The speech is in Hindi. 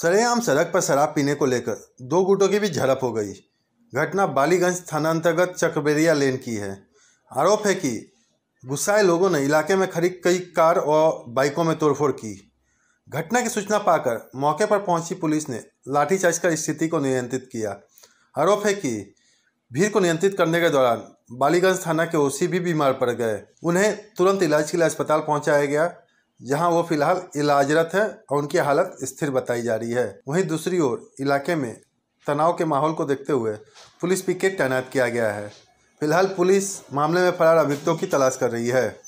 सरेआम सड़क पर शराब पीने को लेकर दो गुटों की भी झड़प हो गई घटना बालीगंज थाना अंतर्गत चक्रबेरिया लेन की है आरोप है कि गुस्साए लोगों ने इलाके में खड़ी कई कार और बाइकों में तोड़फोड़ की घटना की सूचना पाकर मौके पर पहुंची पुलिस ने लाठीचार्ज कर स्थिति को नियंत्रित किया आरोप है कि भीड़ को नियंत्रित करने के दौरान बालीगंज थाना के ओसी भी बीमार पड़ गए उन्हें तुरंत इलाज के लिए अस्पताल पहुंचाया गया जहां वो फिलहाल इलाजरत है और उनकी हालत स्थिर बताई जा रही है वहीं दूसरी ओर इलाके में तनाव के माहौल को देखते हुए पुलिस पिकेट तैनात किया गया है फिलहाल पुलिस मामले में फरार अभियुक्तों की तलाश कर रही है